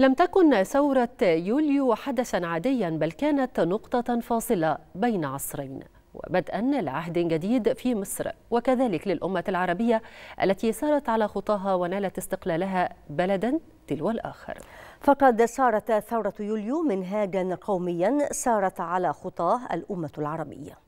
لم تكن ثورة يوليو حدثا عاديا بل كانت نقطة فاصلة بين عصرين وبدءا لعهد جديد في مصر وكذلك للأمة العربية التي سارت على خطاها ونالت استقلالها بلدا تلو الآخر فقد سارت ثورة يوليو منهاجا قوميا سارت على خطاه الأمة العربية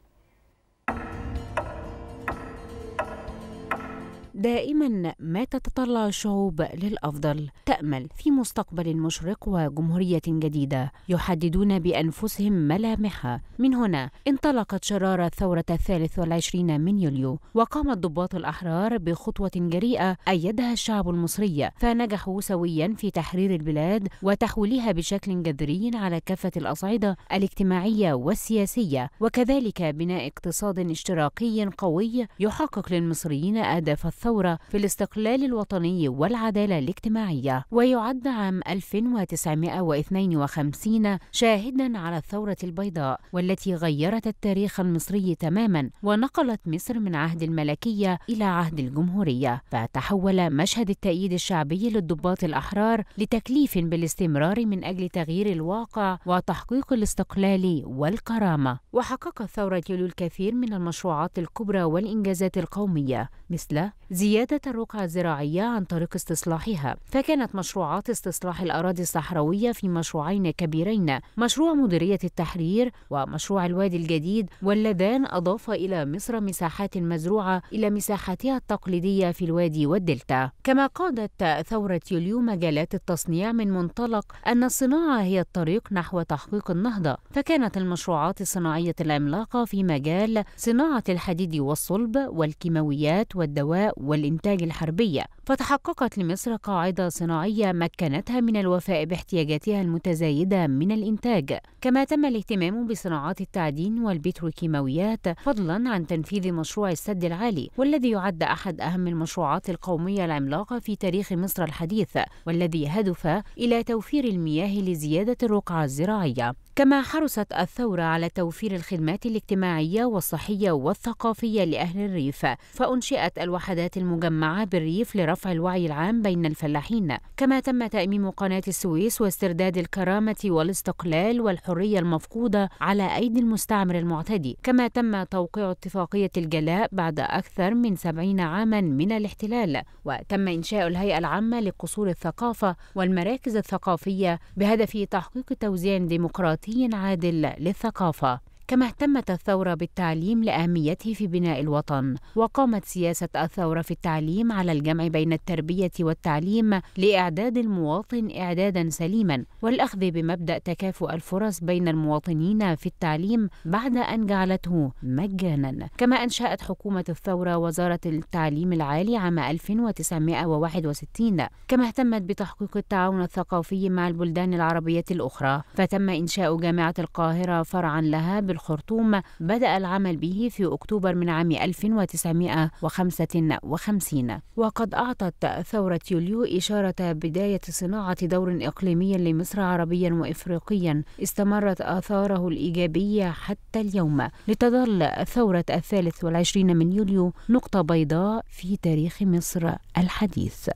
دائما ما تتطلع الشعوب للافضل تامل في مستقبل مشرق وجمهوريه جديده يحددون بانفسهم ملامحها من هنا انطلقت شراره ثوره الثالث والعشرين من يوليو وقام الضباط الاحرار بخطوه جريئه ايدها الشعب المصري فنجحوا سويا في تحرير البلاد وتحويلها بشكل جذري على كافه الاصعده الاجتماعيه والسياسيه وكذلك بناء اقتصاد اشتراكي قوي يحقق للمصريين اهداف الثورة الثورة في الاستقلال الوطني والعدالة الاجتماعية ويعد عام 1952 شاهدا على الثورة البيضاء والتي غيرت التاريخ المصري تماما ونقلت مصر من عهد الملكية إلى عهد الجمهورية فتحول مشهد التأييد الشعبي للضباط الأحرار لتكليف بالاستمرار من أجل تغيير الواقع وتحقيق الاستقلال والكرامة وحقق الثورة الكثير من المشروعات الكبرى والإنجازات القومية مثل زيادة الرقعة الزراعية عن طريق استصلاحها فكانت مشروعات استصلاح الأراضي الصحراوية في مشروعين كبيرين مشروع مديرية التحرير ومشروع الوادي الجديد واللذان أضاف إلى مصر مساحات مزروعة إلى مساحاتها التقليدية في الوادي والدلتا كما قادت ثورة يوليو مجالات التصنيع من منطلق أن الصناعة هي الطريق نحو تحقيق النهضة فكانت المشروعات الصناعية العملاقة في مجال صناعة الحديد والصلب والكيماويات والدواء والإنتاج الحربية فتحققت لمصر قاعدة صناعية مكنتها من الوفاء باحتياجاتها المتزايدة من الإنتاج كما تم الاهتمام بصناعات التعدين والبتروكيماويات فضلا عن تنفيذ مشروع السد العالي والذي يعد أحد أهم المشروعات القومية العملاقة في تاريخ مصر الحديث والذي هدف إلى توفير المياه لزيادة الرقعة الزراعية كما حرصت الثورة على توفير الخدمات الاجتماعية والصحية والثقافية لأهل الريف فأنشئت الوحدات المجمعة بالريف لرفع الوعي العام بين الفلاحين كما تم تأميم قناة السويس واسترداد الكرامة والاستقلال والحرية المفقودة على أيدي المستعمر المعتدي كما تم توقيع اتفاقية الجلاء بعد أكثر من سبعين عاما من الاحتلال وتم إنشاء الهيئة العامة لقصور الثقافة والمراكز الثقافية بهدف تحقيق توزيع ديمقراطي سياسي عادل للثقافة كما اهتمت الثورة بالتعليم لأهميته في بناء الوطن وقامت سياسة الثورة في التعليم على الجمع بين التربية والتعليم لإعداد المواطن إعدادا سليما والأخذ بمبدأ تكافؤ الفرص بين المواطنين في التعليم بعد أن جعلته مجانا كما أنشأت حكومة الثورة وزارة التعليم العالي عام 1961 كما اهتمت بتحقيق التعاون الثقافي مع البلدان العربية الأخرى فتم إنشاء جامعة القاهرة فرعا لها بال الخرطوم بدأ العمل به في أكتوبر من عام 1955 وقد أعطت ثورة يوليو إشارة بداية صناعة دور إقليمي لمصر عربيا وإفريقيا استمرت آثاره الإيجابية حتى اليوم لتظل ثورة الثالث والعشرين من يوليو نقطة بيضاء في تاريخ مصر الحديث